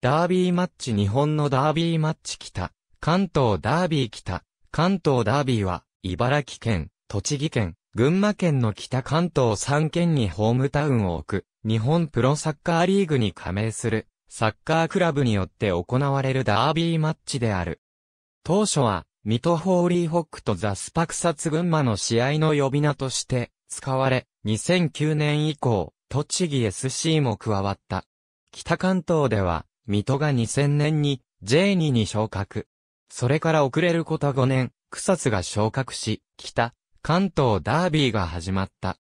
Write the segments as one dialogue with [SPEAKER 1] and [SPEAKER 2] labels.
[SPEAKER 1] ダービーマッチ日本のダービーマッチ北、関東ダービー北、関東ダービーは、茨城県、栃木県、群馬県の北関東3県にホームタウンを置く、日本プロサッカーリーグに加盟する、サッカークラブによって行われるダービーマッチである。当初は、ミトホーリーホックとザスパクサツ群馬の試合の呼び名として、使われ、2009年以降、栃木 SC も加わった。北関東では、水戸が2000年に J2 に昇格。それから遅れること5年、草津が昇格し、北、関東ダービーが始まった。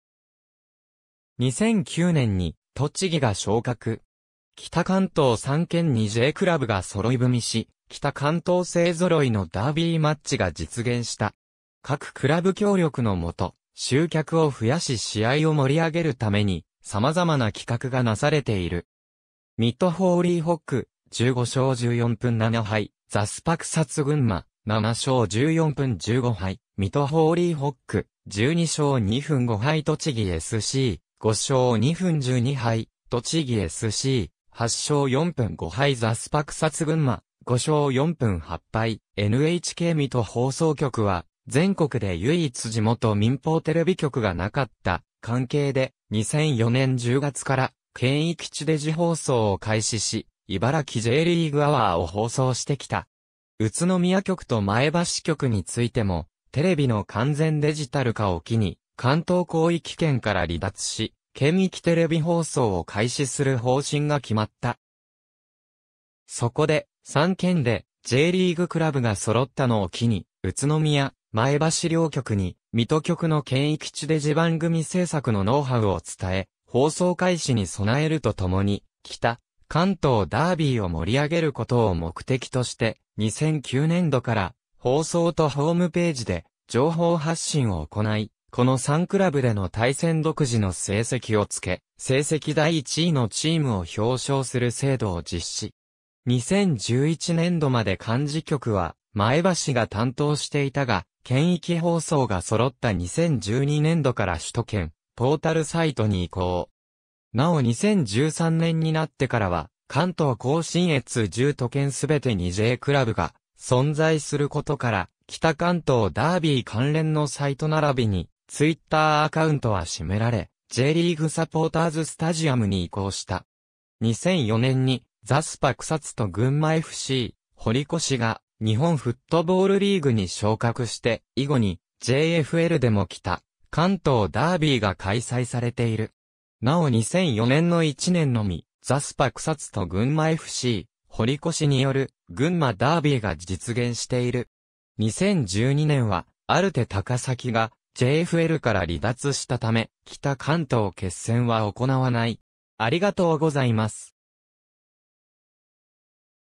[SPEAKER 1] 2009年に、栃木が昇格。北関東3県に J クラブが揃い踏みし、北関東勢揃いのダービーマッチが実現した。各クラブ協力のもと、集客を増やし試合を盛り上げるために、様々な企画がなされている。ミッドホーリーホック、15勝14分7敗、ザスパクサツ群馬、7勝14分15敗、ミトホーリーホック、12勝2分5敗栃木 SC、5勝2分12敗、栃木 SC、8勝4分5敗ザスパクサツ群馬、5勝4分8敗、NHK 水戸放送局は、全国で唯一地元民放テレビ局がなかった、関係で、2004年10月から、県域地デジ放送を開始し、茨城 J リーグアワーを放送してきた。宇都宮局と前橋局についても、テレビの完全デジタル化を機に、関東広域圏から離脱し、県域テレビ放送を開始する方針が決まった。そこで、3県で J リーグクラブが揃ったのを機に、宇都宮、前橋両局に、水戸局の県域地デジ番組制作のノウハウを伝え、放送開始に備えるとともに、北、関東ダービーを盛り上げることを目的として、2009年度から放送とホームページで情報発信を行い、この3クラブでの対戦独自の成績をつけ、成績第1位のチームを表彰する制度を実施。2011年度まで幹事局は前橋が担当していたが、県域放送が揃った2012年度から首都圏、ポータルサイトに移行。なお2013年になってからは、関東甲信越10都県すべてに J クラブが存在することから、北関東ダービー関連のサイト並びに、ツイッターアカウントは閉められ、J リーグサポーターズスタジアムに移行した。2004年に、ザスパ草津と群馬 FC、堀越が、日本フットボールリーグに昇格して、以後に、JFL でも来た。関東ダービーが開催されている。なお2004年の1年のみ、ザスパ草津と群馬 FC、堀越による群馬ダービーが実現している。2012年は、アルテ高崎が JFL から離脱したため、北関東決戦は行わない。ありがとうございます。